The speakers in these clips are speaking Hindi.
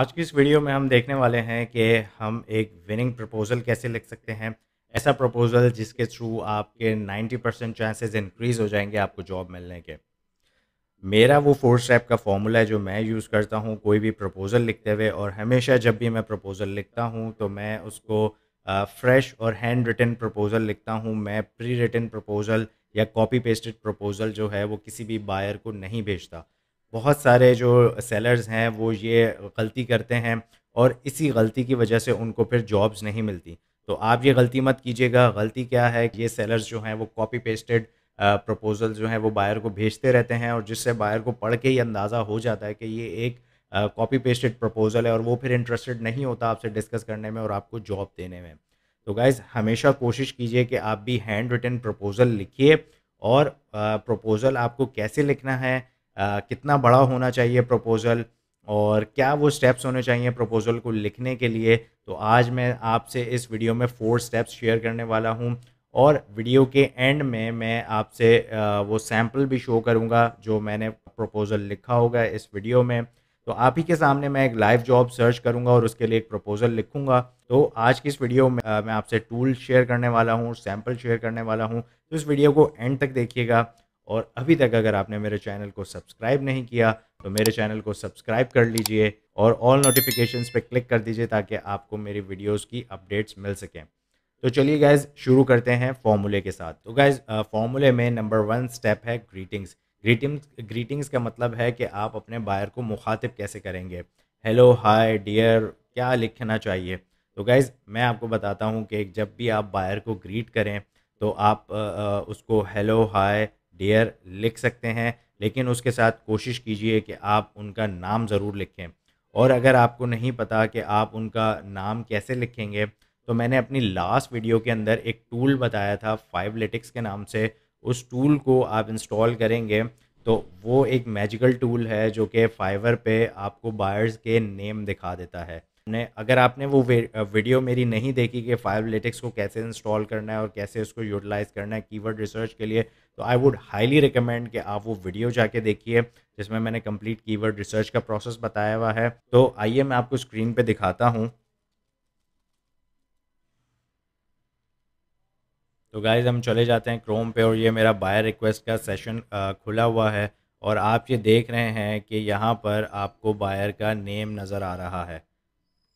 आज की इस वीडियो में हम देखने वाले हैं कि हम एक विनिंग प्रपोज़ल कैसे लिख सकते हैं ऐसा प्रपोज़ल जिसके थ्रू आपके 90 परसेंट चांसेज इंक्रीज़ हो जाएंगे आपको जॉब मिलने के मेरा वो फोर स्टेप का फॉर्मूला है जो मैं यूज़ करता हूँ कोई भी प्रपोज़ल लिखते हुए और हमेशा जब भी मैं प्रपोज़ल लिखता हूँ तो मैं उसको फ्रेश और हैंड रिटन प्रपोज़ल लिखता हूँ मैं प्री रिटन प्रपोज़ल या कॉपी पेस्टेड प्रपोज़ल जो है वो किसी भी बायर को नहीं भेजता बहुत सारे जो सेलर्स हैं वो ये गलती करते हैं और इसी गलती की वजह से उनको फिर जॉब्स नहीं मिलती तो आप ये गलती मत कीजिएगा गलती क्या है ये सेलर्स जो हैं वो कॉपी पेस्टेड प्रपोजल जो हैं वो बायर को भेजते रहते हैं और जिससे बायर को पढ़ के ही अंदाज़ा हो जाता है कि ये एक कॉपी पेस्टेड प्रपोजल है और वो फिर इंटरेस्टेड नहीं होता आपसे डिस्कस करने में और आपको जॉब देने में तो गाइज़ हमेशा कोशिश कीजिए कि आप भी हैंड रिटन प्रपोज़ल लिखिए और प्रपोज़ल आपको कैसे लिखना है आ, कितना बड़ा होना चाहिए प्रपोज़ल और क्या वो स्टेप्स होने चाहिए प्रपोज़ल को लिखने के लिए तो आज मैं आपसे इस वीडियो में फोर स्टेप्स शेयर करने वाला हूँ और वीडियो के एंड में मैं आपसे वो सैम्पल भी शो करूँगा जो मैंने प्रपोज़ल लिखा होगा इस वीडियो में तो आप ही के सामने मैं एक लाइव जॉब सर्च करूंगा और उसके लिए एक प्रपोजल लिखूंगा तो आज की इस वीडियो में आ, मैं आपसे टूल शेयर करने वाला हूँ सैम्पल शेयर करने वाला हूँ तो इस वीडियो को एंड तक देखिएगा और अभी तक अगर आपने मेरे चैनल को सब्सक्राइब नहीं किया तो मेरे चैनल को सब्सक्राइब कर लीजिए और ऑल नोटिफिकेशन पे क्लिक कर दीजिए ताकि आपको मेरी वीडियोस की अपडेट्स मिल सकें तो चलिए गाइज शुरू करते हैं फॉर्मूले के साथ तो गाइज फॉर्मूले में नंबर वन स्टेप है ग्रीटिंग्स ग्रीटिंग्स ग्रीटिंग्स का मतलब है कि आप अपने बायर को मुखातिब कैसे करेंगे हेलो हाय डियर क्या लिखना चाहिए तो गाइज़ मैं आपको बताता हूँ कि जब भी आप बायर को ग्रीट करें तो आप आ, आ, उसको हेलो हाय डियर लिख सकते हैं लेकिन उसके साथ कोशिश कीजिए कि आप उनका नाम ज़रूर लिखें और अगर आपको नहीं पता कि आप उनका नाम कैसे लिखेंगे तो मैंने अपनी लास्ट वीडियो के अंदर एक टूल बताया था फाइव लेटिक्स के नाम से उस टूल को आप इंस्टॉल करेंगे तो वो एक मैजिकल टूल है जो कि फाइवर पे आपको बायर्स के नेम दिखा देता है ने अगर आपने वो वीडियो मेरी नहीं देखी कि फाइव लेटिक्स को कैसे इंस्टॉल करना है और कैसे उसको यूटिलाइज़ करना है कीवर्ड रिसर्च के लिए तो आई वुड हाईली रिकमेंड कि आप वो वीडियो जाके देखिए जिसमें मैंने कंप्लीट कीवर्ड रिसर्च का प्रोसेस बताया हुआ है तो आइए मैं आपको स्क्रीन पे दिखाता हूँ तो गाइज हम चले जाते हैं क्रोम पे और ये मेरा बायर रिक्वेस्ट का सेशन खुला हुआ है और आप ये देख रहे हैं कि यहाँ पर आपको बायर का नेम नज़र आ रहा है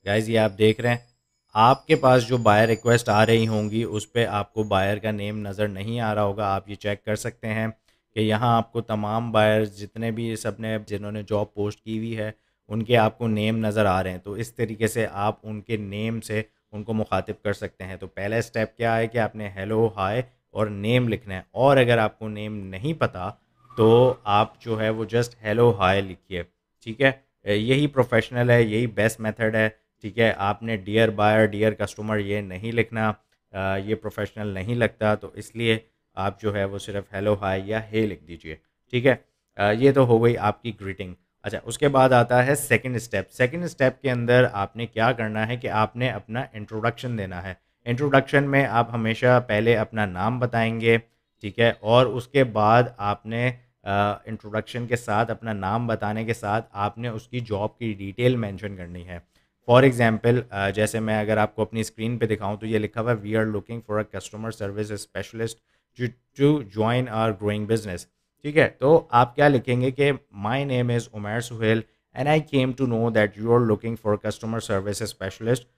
गाइज ये आप देख रहे हैं आपके पास जो बायर रिक्वेस्ट आ रही होंगी उस पर आपको बायर का नेम नज़र नहीं आ रहा होगा आप ये चेक कर सकते हैं कि यहाँ आपको तमाम बायर जितने भी सब ने जिन्होंने जॉब पोस्ट की हुई है उनके आपको नेम नज़र आ रहे हैं तो इस तरीके से आप उनके नेम से उनको मुखातिब कर सकते हैं तो पहला स्टेप क्या है कि आपने हेलो हाय और नेम लिखना है और अगर आपको नेम नहीं पता तो आप जो है वो जस्ट हेलो हाय लिखिए ठीक है यही प्रोफेशनल है यही बेस्ट मेथड है ठीक है आपने डियर बायर डियर कस्टमर ये नहीं लिखना ये प्रोफेशनल नहीं लगता तो इसलिए आप जो है वो सिर्फ हेलो हाय या हे लिख दीजिए ठीक है ये तो हो गई आपकी ग्रीटिंग अच्छा उसके बाद आता है सेकंड स्टेप सेकंड स्टेप के अंदर आपने क्या करना है कि आपने अपना इंट्रोडक्शन देना है इंट्रोडक्शन में आप हमेशा पहले अपना नाम बताएंगे ठीक है और उसके बाद आपने इंट्रोडक्शन के साथ अपना नाम बताने के साथ आपने उसकी जॉब की डिटेल मेंशन करनी है फॉर एग्जाम्पल uh, जैसे मैं अगर आपको अपनी स्क्रीन पे दिखाऊं तो ये लिखा हुआ है we are looking for a customer service specialist to join our growing business ठीक है तो आप क्या लिखेंगे कि my name is Umer Suhail and I came to know that you are looking for customer service specialist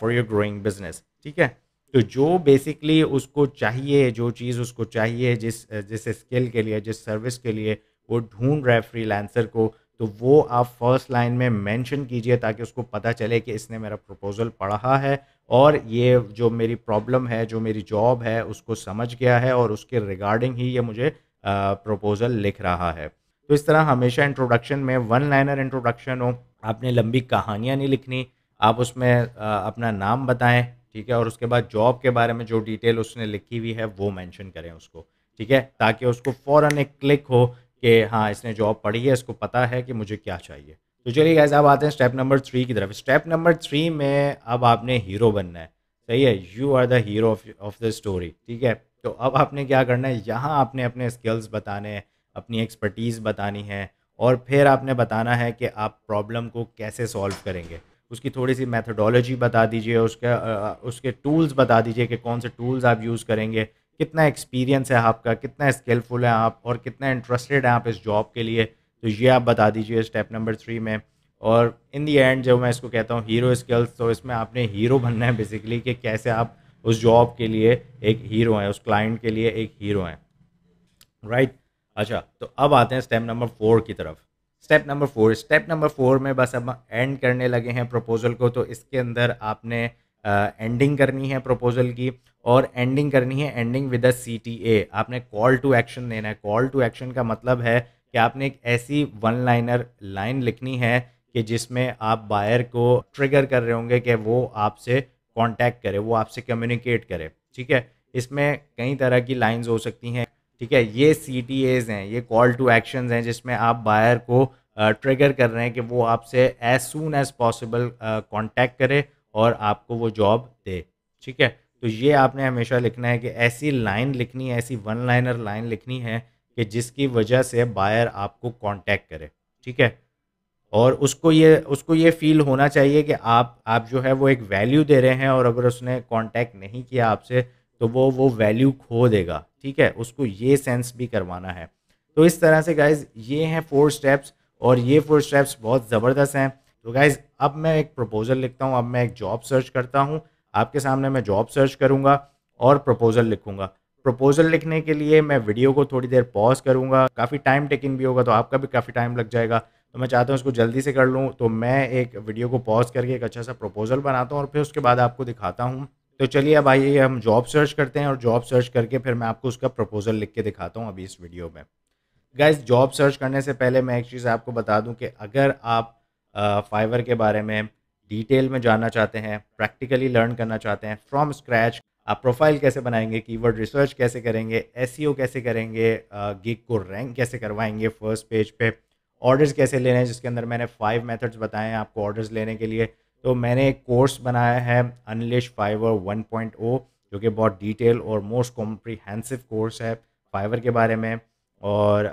for your growing business ठीक है तो जो बेसिकली उसको चाहिए जो चीज़ उसको चाहिए जिस जिस स्किल के लिए जिस सर्विस के लिए वो ढूंढ रहा है फ्रीलांसर को तो वो आप फर्स्ट लाइन में मेंशन कीजिए ताकि उसको पता चले कि इसने मेरा प्रपोज़ल पढ़ा है और ये जो मेरी प्रॉब्लम है जो मेरी जॉब है उसको समझ गया है और उसके रिगार्डिंग ही ये मुझे प्रपोज़ल लिख रहा है तो इस तरह हमेशा इंट्रोडक्शन में वन लाइनर इंट्रोडक्शन हो आपने लंबी कहानियाँ नहीं लिखनी आप उसमें अपना नाम बताएं ठीक है और उसके बाद जॉब के बारे में जो डिटेल उसने लिखी हुई है वो मेंशन करें उसको ठीक है ताकि उसको फ़ौरन एक क्लिक हो कि हाँ इसने जॉब पढ़ी है इसको पता है कि मुझे क्या चाहिए तो चलिए गैस अब आते हैं स्टेप नंबर थ्री की तरफ स्टेप नंबर थ्री में अब आपने हीरो बनना है सही है you are the hero of the story ठीक है तो अब आपने क्या करना है यहाँ आपने अपने स्किल्स बताने अपनी एक्सपर्टीज़ बतानी है और फिर आपने बताना है कि आप प्रॉब्लम को कैसे सॉल्व करेंगे उसकी थोड़ी सी मैथडोलॉजी बता दीजिए उसके उसके टूल्स बता दीजिए कि कौन से टूल्स आप यूज़ करेंगे कितना एक्सपीरियंस है आपका कितना स्किलफुल है आप और कितना इंटरेस्टेड हैं आप इस जॉब के लिए तो ये आप बता दीजिए स्टेप नंबर थ्री में और इन दी एंड जब मैं इसको कहता हूँ हीरो स्किल्स तो इसमें आपने हीरो बनना है बेसिकली कि कैसे आप उस जॉब के लिए एक हीरो हैं उस क्लाइंट के लिए एक हीरो हैं राइट अच्छा तो अब आते हैं स्टेप नंबर फोर की तरफ step number four step number four में बस अब एंड करने लगे हैं प्रपोजल को तो इसके अंदर आपने एंडिंग करनी है प्रपोजल की और एंडिंग करनी है ending with a C T A आपने कॉल टू एक्शन देना है कॉल टू एक्शन का मतलब है कि आपने एक ऐसी वन लाइनर लाइन लिखनी है कि जिसमें आप बायर को ट्रिगर कर रहे होंगे कि वो आपसे कांटेक्ट करे वो आपसे कम्युनिकेट करे ठीक है इसमें कई तरह की लाइंस हो सकती हैं ठीक है ये सी टी एज हैं ये कॉल टू एक्शन हैं जिसमें आप बायर को ट्रिगर कर रहे हैं कि वो आपसे as soon as possible contact करे और आपको वो जॉब दे ठीक है तो ये आपने हमेशा लिखना है कि ऐसी लाइन लिखनी है ऐसी वन लाइनर लाइन लिखनी है कि जिसकी वजह से बायर आपको कांटेक्ट करे ठीक है और उसको ये उसको ये फील होना चाहिए कि आप आप जो है वो एक वैल्यू दे रहे हैं और अगर उसने कांटेक्ट नहीं किया आपसे तो वो वो वैल्यू खो देगा ठीक है उसको ये सेंस भी करवाना है तो इस तरह से गाइज ये हैं फोर स्टेप्स और ये फोर स्टेप्स बहुत ज़बरदस्त हैं तो गाइज़ अब मैं एक प्रपोज़ल लिखता हूँ अब मैं एक जॉब सर्च करता हूँ आपके सामने मैं जॉब सर्च करूँगा और प्रपोज़ल लिखूँगा प्रपोज़ल लिखने के लिए मैं वीडियो को थोड़ी देर पॉज करूँगा काफ़ी टाइम टेकिंग भी होगा तो आपका भी काफ़ी टाइम लग जाएगा तो मैं चाहता हूँ इसको जल्दी से कर लूँ तो मैं एक वीडियो को पॉज करके एक अच्छा सा प्रपोज़ल बनाता हूँ और फिर उसके बाद आपको दिखाता हूँ तो चलिए अब आइए हम जॉब सर्च करते हैं और जॉब सर्च करके फिर मैं आपको उसका प्रपोज़ल लिख के दिखाता हूँ अभी इस वीडियो में गाइज जॉब सर्च करने से पहले मैं एक चीज़ आपको बता दूँ कि अगर आप फाइवर के बारे में डिटेल में जानना चाहते हैं प्रैक्टिकली लर्न करना चाहते हैं फ्रॉम स्क्रैच आप प्रोफाइल कैसे बनाएंगे कीवर्ड रिसर्च कैसे करेंगे एस e कैसे करेंगे गिग को रैंक कैसे करवाएंगे फर्स्ट पेज पे ऑर्डर्स कैसे लेने हैं जिसके अंदर मैंने फाइव मेथड्स बताए हैं आपको ऑर्डर्स लेने के लिए तो मैंने एक कोर्स बनाया है अनलिश फाइवर ओ जो कि बहुत डिटेल और मोस्ट कॉम्प्रीहेंसिव कोर्स है फाइवर के बारे में और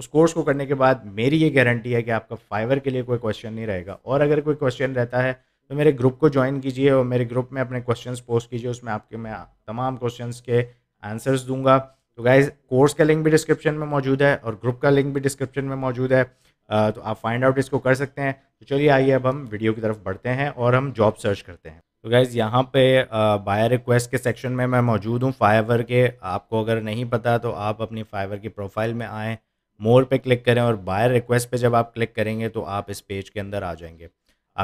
उस कोर्स को करने के बाद मेरी ये गारंटी है कि आपका फाइवर के लिए कोई क्वेश्चन नहीं रहेगा और अगर कोई क्वेश्चन रहता है तो मेरे ग्रुप को ज्वाइन कीजिए और मेरे ग्रुप में अपने क्वेश्चन पोस्ट कीजिए उसमें आपके मैं तमाम क्वेश्चन के आंसर्स दूंगा तो गाइज कोर्स का लिंक भी डिस्क्रिप्शन में मौजूद है और ग्रुप का लिंक भी डिस्क्रिप्शन में मौजूद है तो आप फाइंड आउट इसको कर सकते हैं तो चलिए आइए अब हम वीडियो की तरफ बढ़ते हैं और हम जॉब सर्च करते हैं तो गाइज़ यहाँ पे बायर रिक्वेस्ट के सेक्शन में मैं मौजूद हूँ फाइवर के आपको अगर नहीं पता तो आप अपनी फाइवर की प्रोफाइल में आएँ मोर पे क्लिक करें और बायर रिक्वेस्ट पे जब आप क्लिक करेंगे तो आप इस पेज के अंदर आ जाएंगे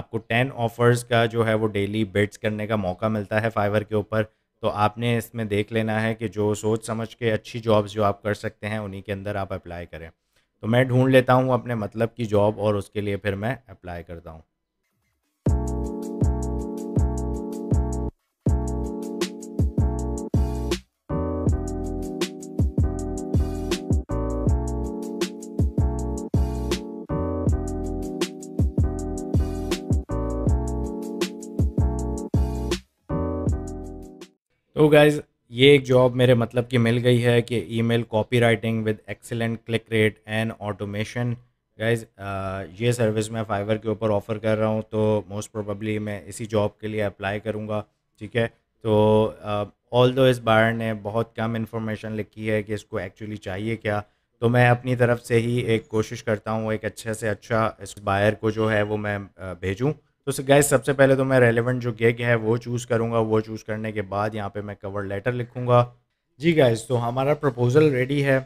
आपको टेन ऑफर्स का जो है वो डेली बिड्स करने का मौका मिलता है फाइवर के ऊपर तो आपने इसमें देख लेना है कि जो सोच समझ के अच्छी जॉब्स जो आप कर सकते हैं उन्हीं के अंदर आप अप्लाई करें तो मैं ढूंढ लेता हूँ अपने मतलब की जॉब और उसके लिए फिर मैं अप्लाई करता हूँ तो गाइज़ ये एक जॉब मेरे मतलब कि मिल गई है कि email copy writing with excellent click rate and automation guys ये सर्विस मैं फाइवर के ऊपर ऑफ़र कर रहा हूँ तो मोस्ट प्रोबेबली मैं इसी जॉब के लिए अप्लाई करूँगा ठीक है तो ऑल दो इस बार ने बहुत कम इन्फॉर्मेशन लिखी है कि इसको एक्चुअली चाहिए क्या तो मैं अपनी तरफ से ही एक कोशिश करता हूँ एक अच्छे से अच्छा इस बायर को जो है वो मैं भेजूँ तो गैस सबसे पहले तो मैं रेलिवेंट जो गेग है वो चूज़ करूँगा वो चूज़ करने के बाद यहाँ पे मैं कवर लेटर लिखूँगा जी गैस तो हमारा प्रपोज़ल रेडी है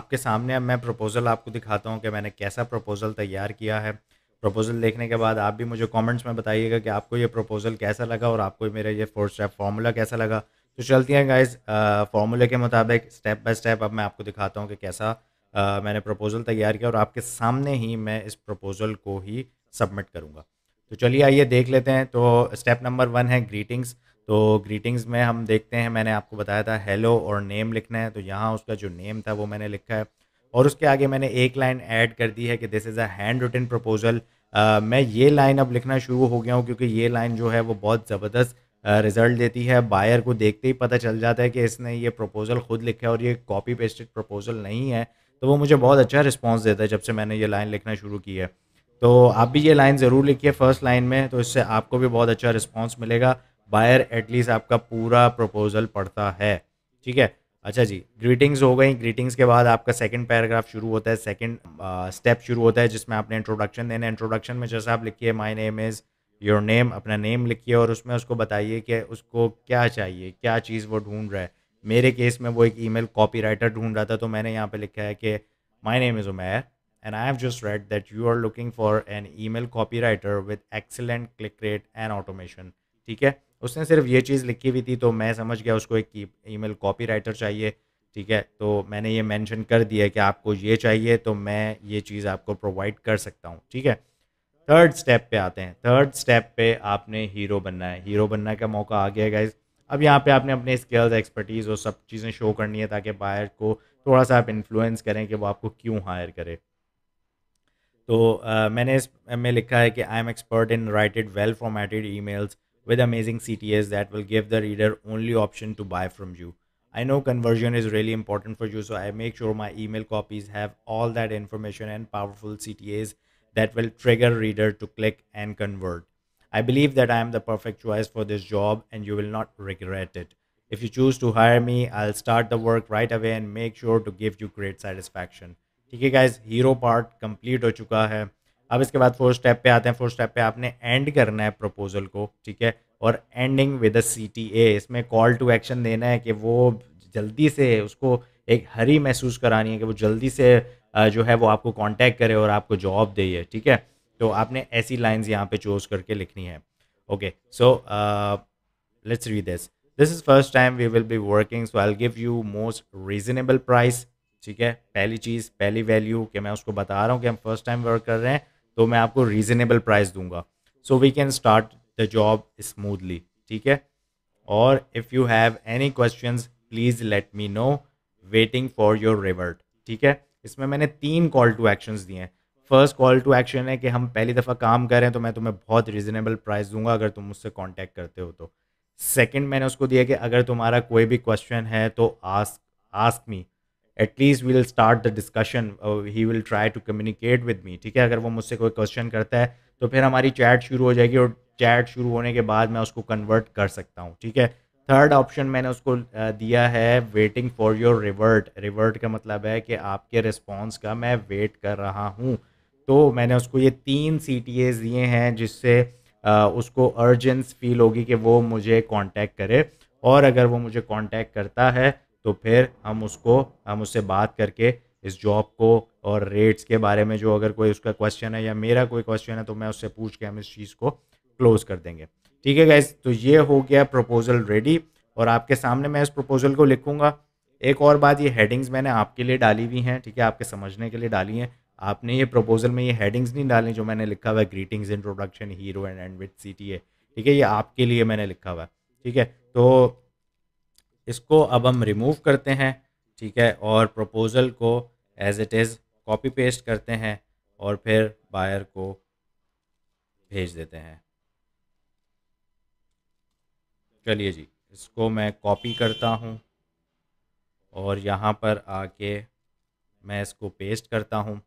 आपके सामने अब मैं प्रपोज़ल आपको दिखाता हूँ कि मैंने कैसा प्रपोज़ल तैयार किया है प्रपोज़ल देखने के बाद आप भी मुझे कमेंट्स में बताइएगा कि आपको ये प्रपोज़ल कैसा लगा और आपको मेरा ये फोर स्टेप फार्मूला कैसा लगा तो चलती हैं गाइज़ फार्मूले के मुताबिक स्टेप बाय स्टेप अब मैं आपको दिखाता हूँ कि कैसा आ, मैंने प्रपोज़ल तैयार किया और आपके सामने ही मैं इस प्रपोज़ल को ही सबमिट करूँगा तो चलिए आइए देख लेते हैं तो स्टेप नंबर वन है ग्रीटिंग्स तो ग्रीटिंग्स में हम देखते हैं मैंने आपको बताया था हेलो और नेम लिखना है तो यहाँ उसका जो नेम था वो मैंने लिखा है और उसके आगे मैंने एक लाइन ऐड कर दी है कि this is a hand written proposal मैं ये लाइन अब लिखना शुरू हो गया हूँ क्योंकि ये लाइन जो है वो बहुत ज़बरदस्त रिज़ल्ट देती है बायर को देखते ही पता चल जाता है कि इसने ये प्रपोज़ल ख़ुद लिखा है और ये कॉपी पेस्टेड प्रपोज़ल नहीं है तो वो मुझे बहुत अच्छा रिस्पॉन्स देता है जब से मैंने ये लाइन लिखना शुरू की है तो आप भी ये लाइन ज़रूर लिखिए फर्स्ट लाइन में तो इससे आपको भी बहुत अच्छा रिस्पॉन्स मिलेगा बायर एटलीस्ट आपका पूरा प्रपोजल पढ़ता है ठीक है अच्छा जी ग्रीटिंग्स हो गई ग्रीटिंग्स के बाद आपका सेकंड पैराग्राफ शुरू होता है सेकंड स्टेप शुरू होता है जिसमें आपने इंट्रोडक्शन देना है इंट्रोडक्शन में जैसे आप लिखिए my name is your name अपना नेम लिखिए और उसमें उसको बताइए कि उसको क्या चाहिए क्या चीज़ वो ढूंढ रहा है मेरे केस में वो एक ई मेल ढूंढ रहा था तो मैंने यहाँ पर लिखा है कि my name is Umair and I have just read that you are looking for an email copywriter with excellent click rate and automation ठीक है उसने सिर्फ ये चीज़ लिखी हुई थी तो मैं समझ गया उसको एक ई मेल कॉपी राइटर चाहिए ठीक है तो मैंने ये मेंशन कर दिया कि आपको ये चाहिए तो मैं ये चीज़ आपको प्रोवाइड कर सकता हूँ ठीक है थर्ड स्टेप पे आते हैं थर्ड स्टेप पे आपने हीरो बनना है हीरो बनने का मौका आ गया गाइज अब यहाँ पे आपने अपने स्किल्स एक्सपर्टीज़ और सब चीज़ें शो करनी है ताकि बायर को थोड़ा सा आप इन्फ्लुएंस करें कि वो आपको क्यों हायर करें So, uh, मैंने इस में लिखा है कि I am expert in writed well formatted emails with amazing C T As that will give the reader only option know conversion is really important for you, so I make sure my email copies have all that information and powerful CTAs that will trigger reader to click and convert. I believe that I am the perfect choice for this job and you will not regret it. If you choose to hire me, I'll start the work right away and make sure to give you great satisfaction. ठीक है गाइज हीरो पार्ट कंप्लीट हो चुका है अब इसके बाद फोर्थ स्टेप पे आते हैं फोर्थ स्टेप पे आपने एंड करना है प्रपोजल को ठीक है और ending with C T A इसमें कॉल टू एक्शन देना है कि वो जल्दी से उसको एक हरी महसूस करानी है कि वो जल्दी से जो है वो आपको कांटेक्ट करे और आपको जॉब दे है ठीक है तो आपने ऐसी लाइंस यहाँ पे चूज करके लिखनी है okay so let's read this this is first time we will be working so I give you most reasonable price ठीक है पहली चीज़ पहली वैल्यू कि मैं उसको बता रहा हूँ कि हम फर्स्ट टाइम वर्क कर रहे हैं तो मैं आपको रीज़नेबल प्राइस दूंगा so we can start the job smoothly ठीक है और if you have any question please let me know waiting for your revert ठीक है इसमें मैंने तीन कॉल टू एक्शन दिए हैं फर्स्ट कॉल टू एक्शन है कि हम पहली दफ़ा काम करें तो मैं तुम्हें बहुत रिजनेबल प्राइस दूंगा अगर तुम मुझसे कॉन्टैक्ट करते हो तो सेकेंड मैंने उसको दिया कि अगर तुम्हारा कोई भी क्वेश्चन है तो ask ask me at least we will start the discussion he will try to communicate with me ठीक है अगर वो मुझसे कोई क्वेश्चन करता है तो फिर हमारी चैट शुरू हो जाएगी और चैट शुरू होने के बाद मैं उसको कन्वर्ट कर सकता हूँ ठीक है थर्ड ऑप्शन मैंने उसको uh, दिया है waiting for your revert revert का मतलब है कि आपके रिस्पॉन्स का मैं वेट कर रहा हूँ तो मैंने उसको ये तीन सी टी एज दिए हैं जिससे uh, उसको अर्जेंस फील होगी कि वो मुझे कॉन्टैक्ट करे और अगर वो मुझे कॉन्टैक्ट करता है तो फिर हम उसको हम उससे बात करके इस जॉब को और रेट्स के बारे में जो अगर कोई उसका क्वेश्चन है या मेरा कोई क्वेश्चन है तो मैं उससे पूछ के हम इस चीज़ को क्लोज़ कर देंगे ठीक है गाइज तो ये हो गया प्रपोजल रेडी और आपके सामने मैं इस प्रपोजल को लिखूँगा एक और बात ये हेडिंग्स मैंने आपके लिए डाली हुई हैं ठीक है आपके समझने के लिए डाली हैं आपने ये प्रपोजल में ये हेडिंग्स नहीं डाली जो मैंने लिखा हुआ है greetings introduction hero and end with C T A ठीक है ये आपके लिए मैंने लिखा हुआ है ठीक है तो इसको अब हम रिमूव करते हैं ठीक है और प्रपोज़ल को as it is copy paste करते हैं और फिर बायर को भेज देते हैं चलिए जी इसको मैं कॉपी करता हूँ और यहाँ पर आके मैं इसको पेस्ट करता हूँ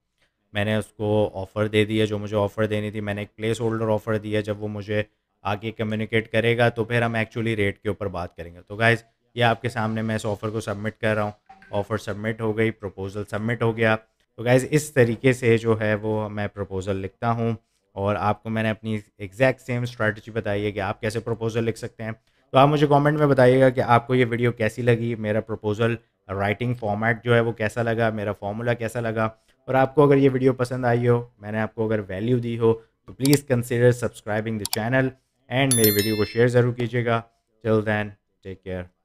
मैंने उसको ऑफ़र दे दी है जो मुझे ऑफ़र देनी थी मैंने एक प्लेस होल्डर ऑफ़र दिया जब वो मुझे आगे कम्युनिकेट करेगा तो फिर हम एक्चुअली रेट के ऊपर बात करेंगे तो गाइज़ ये आपके सामने मैं इस ऑफ़र को सबमिट कर रहा हूँ ऑफ़र सबमिट हो गई प्रपोज़ल सबमिट हो गया तो गाइज़ इस तरीके से जो है वो मैं प्रपोज़ल लिखता हूँ और आपको मैंने अपनी एग्जैक्ट सेम स्ट्रैटी बताई है कि आप कैसे प्रपोज़ल लिख सकते हैं तो आप मुझे कमेंट में बताइएगा कि आपको ये वीडियो कैसी लगी मेरा प्रपोज़ल राइटिंग फॉर्मेट जो है वो कैसा लगा मेरा फॉर्मूला कैसा लगा और आपको अगर ये वीडियो पसंद आई हो मैंने आपको अगर वैल्यू दी हो तो please consider subscribing the channel and मेरी वीडियो को शेयर ज़रूर कीजिएगा टिल दैन टेक केयर